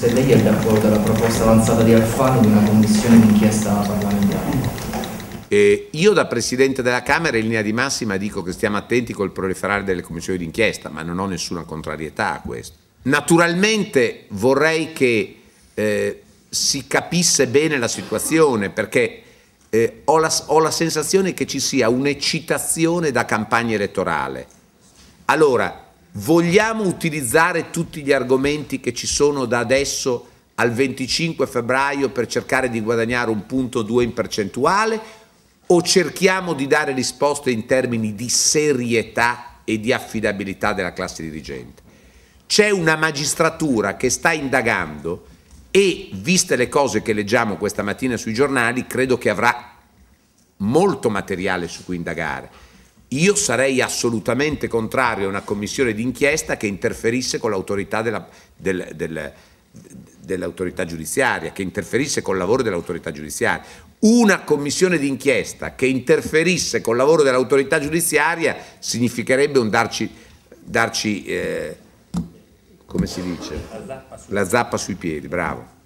Se lei è d'accordo alla proposta avanzata di Alfano di una commissione d'inchiesta parlamentare? Eh, io da Presidente della Camera in linea di massima dico che stiamo attenti col proliferare delle commissioni d'inchiesta, ma non ho nessuna contrarietà a questo. Naturalmente vorrei che eh, si capisse bene la situazione perché eh, ho, la, ho la sensazione che ci sia un'eccitazione da campagna elettorale. Allora, vogliamo utilizzare tutti gli argomenti che ci sono da adesso al 25 febbraio per cercare di guadagnare un punto o due in percentuale o cerchiamo di dare risposte in termini di serietà e di affidabilità della classe dirigente? C'è una magistratura che sta indagando e, viste le cose che leggiamo questa mattina sui giornali, credo che avrà molto materiale su cui indagare io sarei assolutamente contrario a una commissione d'inchiesta che interferisse con l'autorità della, del, del, dell'autorità giudiziaria, che interferisse col lavoro dell'autorità giudiziaria. Una commissione d'inchiesta che interferisse col lavoro dell'autorità giudiziaria significherebbe un darci, darci eh, come si dice? La zappa sui piedi, bravo.